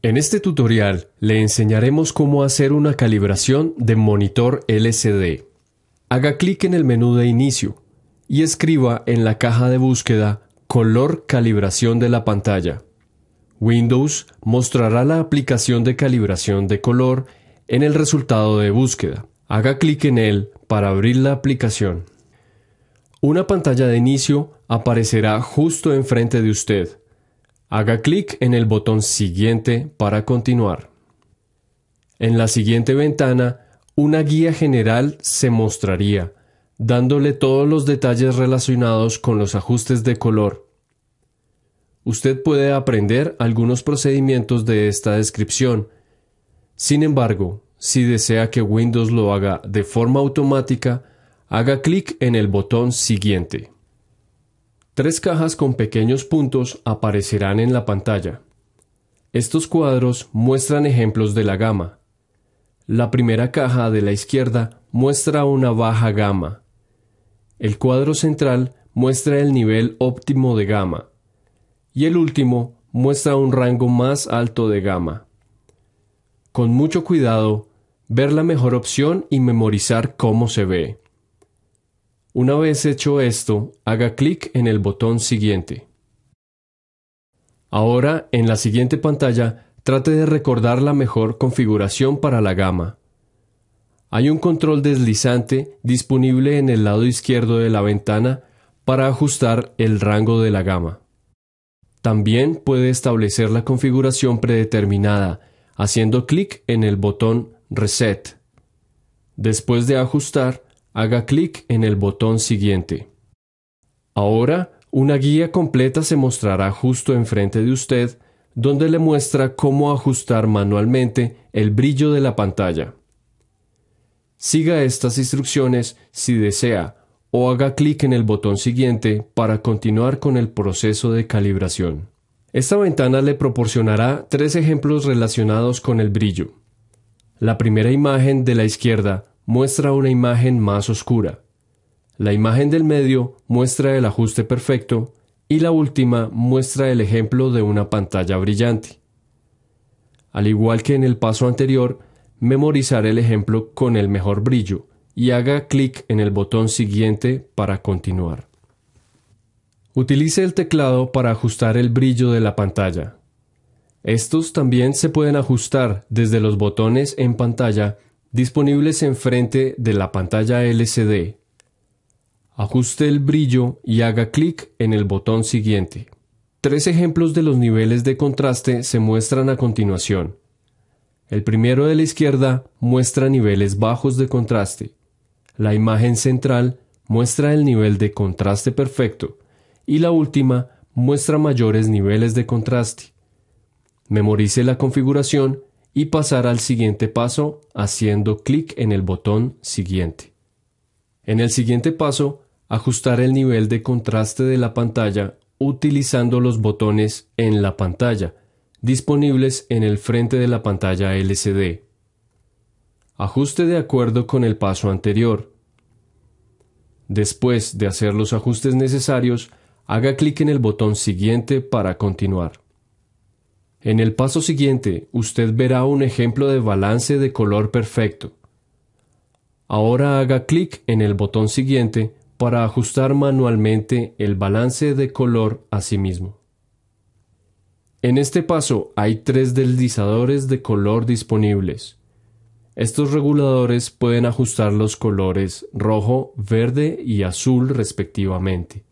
En este tutorial le enseñaremos cómo hacer una calibración de monitor LCD. Haga clic en el menú de inicio y escriba en la caja de búsqueda Color Calibración de la pantalla. Windows mostrará la aplicación de calibración de color en el resultado de búsqueda. Haga clic en él para abrir la aplicación. Una pantalla de inicio aparecerá justo enfrente de usted. Haga clic en el botón Siguiente para continuar. En la siguiente ventana, una guía general se mostraría, dándole todos los detalles relacionados con los ajustes de color. Usted puede aprender algunos procedimientos de esta descripción. Sin embargo, si desea que Windows lo haga de forma automática, haga clic en el botón Siguiente. Tres cajas con pequeños puntos aparecerán en la pantalla. Estos cuadros muestran ejemplos de la gama. La primera caja de la izquierda muestra una baja gama. El cuadro central muestra el nivel óptimo de gama. Y el último muestra un rango más alto de gama. Con mucho cuidado, ver la mejor opción y memorizar cómo se ve. Una vez hecho esto, haga clic en el botón siguiente. Ahora, en la siguiente pantalla, trate de recordar la mejor configuración para la gama. Hay un control deslizante disponible en el lado izquierdo de la ventana para ajustar el rango de la gama. También puede establecer la configuración predeterminada haciendo clic en el botón Reset. Después de ajustar, haga clic en el botón siguiente. Ahora, una guía completa se mostrará justo enfrente de usted, donde le muestra cómo ajustar manualmente el brillo de la pantalla. Siga estas instrucciones si desea o haga clic en el botón siguiente para continuar con el proceso de calibración. Esta ventana le proporcionará tres ejemplos relacionados con el brillo. La primera imagen de la izquierda muestra una imagen más oscura. La imagen del medio muestra el ajuste perfecto y la última muestra el ejemplo de una pantalla brillante. Al igual que en el paso anterior, memorizar el ejemplo con el mejor brillo y haga clic en el botón siguiente para continuar. Utilice el teclado para ajustar el brillo de la pantalla. Estos también se pueden ajustar desde los botones en pantalla disponibles enfrente de la pantalla LCD. Ajuste el brillo y haga clic en el botón siguiente. Tres ejemplos de los niveles de contraste se muestran a continuación. El primero de la izquierda muestra niveles bajos de contraste. La imagen central muestra el nivel de contraste perfecto y la última muestra mayores niveles de contraste. Memorice la configuración y pasar al siguiente paso haciendo clic en el botón Siguiente. En el siguiente paso, ajustar el nivel de contraste de la pantalla utilizando los botones en la pantalla, disponibles en el frente de la pantalla LCD. Ajuste de acuerdo con el paso anterior. Después de hacer los ajustes necesarios, haga clic en el botón siguiente para continuar. En el paso siguiente, usted verá un ejemplo de balance de color perfecto. Ahora haga clic en el botón siguiente para ajustar manualmente el balance de color a sí mismo. En este paso hay tres deslizadores de color disponibles. Estos reguladores pueden ajustar los colores rojo, verde y azul respectivamente.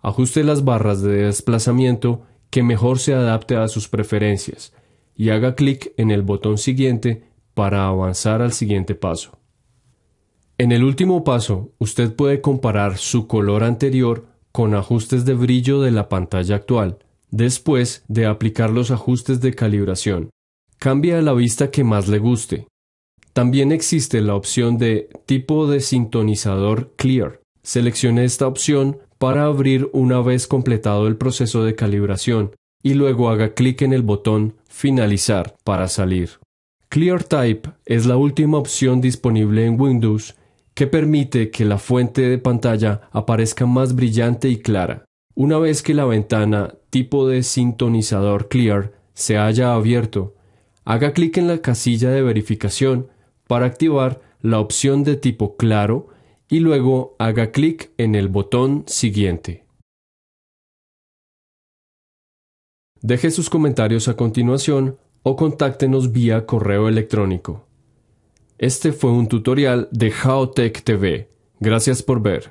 Ajuste las barras de desplazamiento que mejor se adapte a sus preferencias y haga clic en el botón siguiente para avanzar al siguiente paso. En el último paso, usted puede comparar su color anterior con ajustes de brillo de la pantalla actual, después de aplicar los ajustes de calibración. Cambia la vista que más le guste. También existe la opción de tipo de sintonizador Clear. Seleccione esta opción para abrir una vez completado el proceso de calibración y luego haga clic en el botón Finalizar para salir. Clear Type es la última opción disponible en Windows que permite que la fuente de pantalla aparezca más brillante y clara. Una vez que la ventana tipo de sintonizador Clear se haya abierto, haga clic en la casilla de verificación para activar la opción de tipo claro y luego haga clic en el botón Siguiente. Deje sus comentarios a continuación o contáctenos vía correo electrónico. Este fue un tutorial de HowTech TV. Gracias por ver.